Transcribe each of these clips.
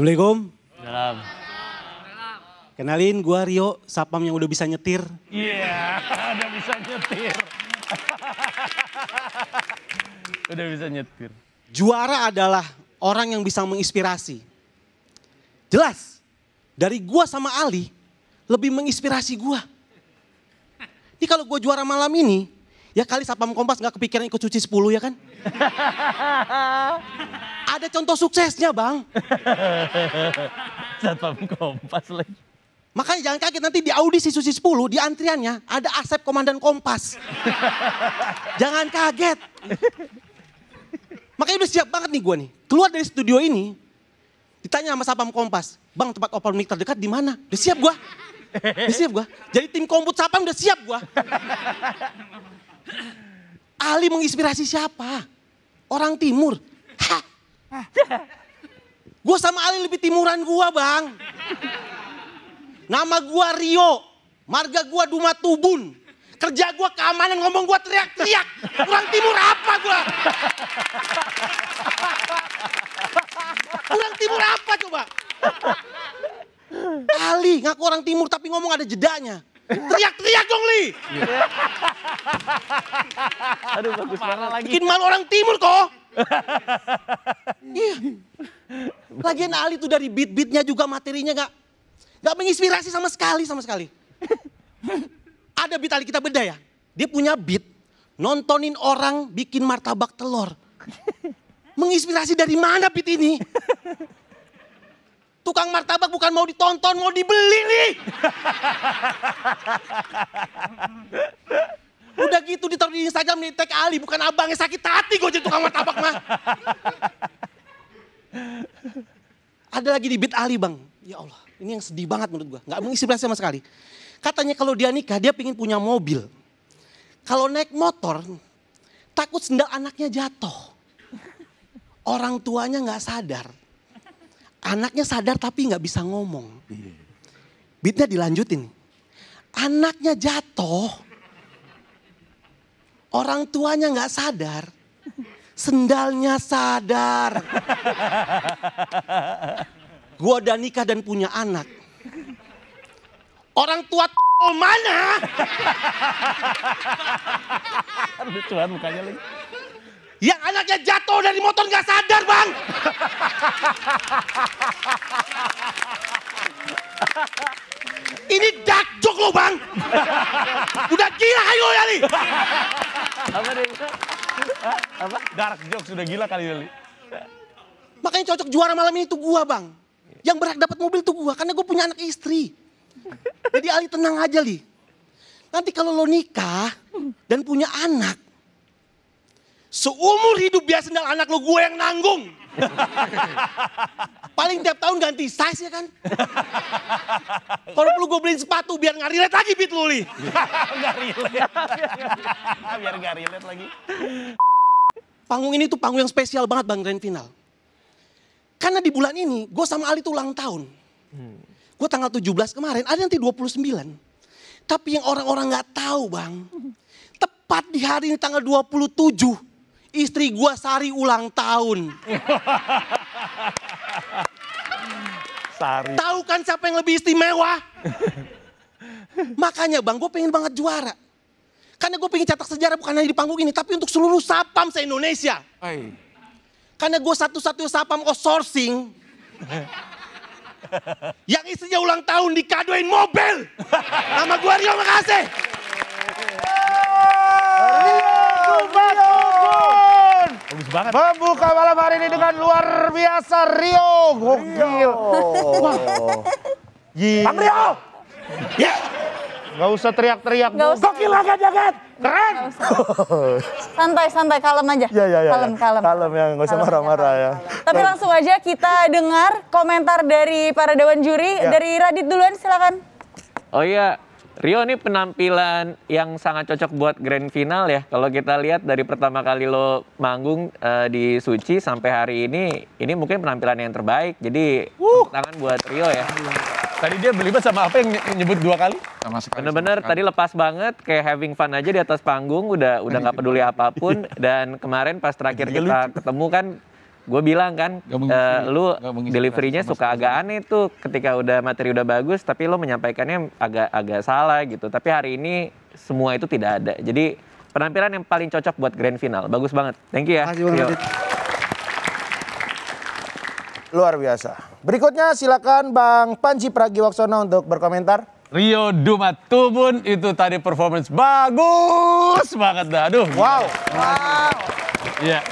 Assalamualaikum. Salam. Kenalin gua Rio, sapam yang udah bisa nyetir. Iya, yeah, udah bisa nyetir. udah bisa nyetir. Juara adalah orang yang bisa menginspirasi. Jelas, dari gua sama Ali lebih menginspirasi gua. Ini kalau gua juara malam ini, ya kali sapam kompas nggak kepikiran ikut cuci 10 ya kan? Ada contoh suksesnya bang. Satpam Kompas lagi. Makanya jangan kaget nanti di audisi Susi 10 di antriannya ada Asep Komandan Kompas. jangan kaget. Makanya udah siap banget nih gue nih. Keluar dari studio ini ditanya sama Sapam Kompas, "Bang, tempat open mic terdekat di mana?" Udah siap gue. Udah siap gue. Jadi tim komput Sapam udah siap gue. Ali menginspirasi siapa? Orang timur. Hah, Gue sama Ali lebih timuran gue bang. Nama gue Rio. Marga gue Duma Tubun. Kerja gue keamanan ngomong gue teriak-teriak. Orang timur apa gue? Orang timur apa coba? Ali ngaku orang timur tapi ngomong ada jedanya. Teriak-teriak dong Li. Aduh bagus banget Bikin malu orang timur kok. Iya. Lagian Ali tuh dari beat-beatnya juga materinya gak, gak menginspirasi sama sekali, sama sekali. Ada beat Ali kita beda ya. Dia punya beat, nontonin orang bikin martabak telur. Menginspirasi dari mana beat ini? Tukang martabak bukan mau ditonton, mau dibeli nih. Udah gitu ditaruh di Instagram di tag Ali, bukan abangnya sakit hati gue jadi tukang martabak mah. Ada lagi di Bit Ali bang. Ya Allah, ini yang sedih banget menurut gue. Gak mengisi belas sama sekali. Katanya kalau dia nikah, dia pingin punya mobil. Kalau naik motor, takut sendal anaknya jatuh. Orang tuanya gak sadar. Anaknya sadar tapi gak bisa ngomong. Iya. Bitnya dilanjutin. Anaknya jatuh. Orang tuanya gak sadar sendalnya sadar. Gua udah nikah dan punya anak. Orang tua Oh mana? Lucuan mukanya lagi. Yang anaknya jatuh dari motor nggak sadar bang. Ini dark joke lo bang. Udah gila ayo ya nih. Apa? Dark joke sudah gila kali ini. Makanya cocok juara malam ini tuh gua bang. Yang berhak dapat mobil tuh gua karena gue punya anak istri. Jadi Ali tenang aja li. Nanti kalau lo nikah dan punya anak, seumur hidup biasa sendal anak lo gue yang nanggung. Paling tiap tahun ganti size ya kan. Kalau perlu gue beliin sepatu biar nggak relate lagi Pit luli. Nggak relate. biar nggak relate lagi. Panggung ini tuh panggung yang spesial banget Bang Grand Final. Karena di bulan ini gue sama Ali tuh ulang tahun. Hmm. Gue tanggal 17 kemarin, ada nanti 29. Tapi yang orang-orang gak tahu Bang. Tepat di hari ini tanggal 27, istri gue Sari ulang tahun. Sari. Tahu kan siapa yang lebih istimewa? Makanya bang, gue pengen banget juara. Karena gue pengen catat sejarah bukan hanya di panggung ini, tapi untuk seluruh sapam se-Indonesia. Karena gue satu-satunya sapam outsourcing. yang isinya ulang tahun dikadoin mobil. Nama gue Rio Makasih. Bagus banget. Membuka malam hari ini dengan luar biasa Rio. Gokil. Rio. Yeah. Bang Rio. Yeah. Gak usah teriak-teriak. Gak usah. Gokil agak jagat. Keren. santai, santai, kalem aja. Iya, iya, iya. Kalem, ya. kalem. Kalem ya, gak usah marah-marah ya. Tapi langsung aja kita dengar komentar dari para dewan juri. Ya. Dari Radit duluan silakan. Oh iya, Rio ini penampilan yang sangat cocok buat grand final ya. Kalau kita lihat dari pertama kali lo manggung uh, di Suci sampai hari ini, ini mungkin penampilan yang terbaik. Jadi, tangan buat Rio ya. Tadi dia berlibat sama apa yang nyebut dua kali? Sama sekali. Bener-bener tadi lepas banget, kayak having fun aja di atas panggung, udah udah nah, nggak gitu. peduli apapun. Dan kemarin pas terakhir iya kita ketemu kan, gue bilang kan, uh, lu deliverynya suka agak aneh tuh, ketika udah materi udah bagus, tapi lo menyampaikannya agak agak salah gitu. Tapi hari ini semua itu tidak ada. Jadi penampilan yang paling cocok buat grand final, bagus banget. Thank you ya. Terima kasih Luar biasa. Berikutnya silakan Bang Panji Pragiwaksono untuk berkomentar. Rio Dumat Tubun itu tadi performance bagus banget dah. Aduh. Wow. Wow. Iya.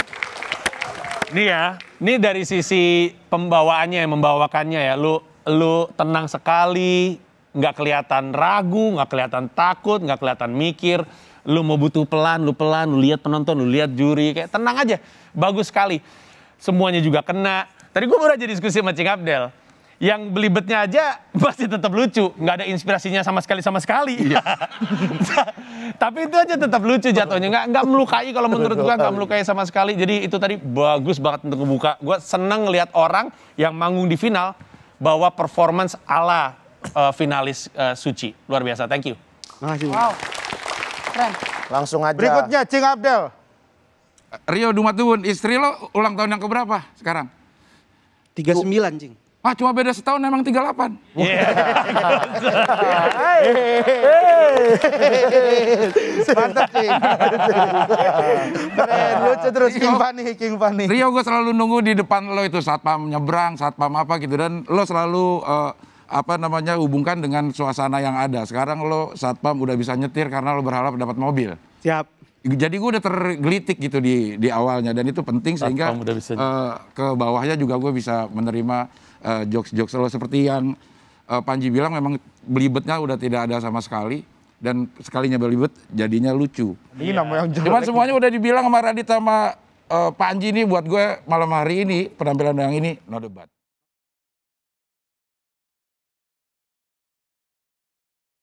Ini ya, ini dari sisi pembawaannya yang membawakannya ya. Lu lu tenang sekali, nggak kelihatan ragu, nggak kelihatan takut, nggak kelihatan mikir. Lu mau butuh pelan, lu pelan, lu lihat penonton, lu lihat juri, kayak tenang aja. Bagus sekali. Semuanya juga kena, Tadi gue baru aja diskusi sama Cing Abdel. Yang belibetnya aja pasti tetap lucu, nggak ada inspirasinya sama sekali sama sekali. Iya. Tapi itu aja tetap lucu jatuhnya, nggak nggak melukai kalau menurut gue nggak melukai sama sekali. Jadi itu tadi bagus banget untuk ngebuka. Gue seneng lihat orang yang manggung di final bahwa performance ala uh, finalis uh, Suci. Luar biasa. Thank you. Makasih. Wow. Keren. Langsung aja. Berikutnya Cing Abdel. Rio Dumatubun, istri lo ulang tahun yang keberapa sekarang? tiga sembilan Cing. Ah cuma beda setahun emang 38. delapan. Iya. Mantap King. Keren, lucu terus King Fani, King Fani. Rio gue selalu nunggu di depan lo itu saat pam nyebrang, saat pam apa gitu dan lo selalu uh, apa namanya hubungkan dengan suasana yang ada. Sekarang lo saat pam udah bisa nyetir karena lo berharap dapat mobil. Siap jadi gue udah tergelitik gitu di di awalnya dan itu penting sehingga uh, ke bawahnya juga gue bisa menerima uh, jokes-jokes lo seperti yang uh, Panji bilang memang belibetnya udah tidak ada sama sekali dan sekalinya belibet jadinya lucu. Ini iya. Cuman semuanya udah dibilang sama Radit sama uh, Panji nih buat gue malam hari ini penampilan yang ini no debat.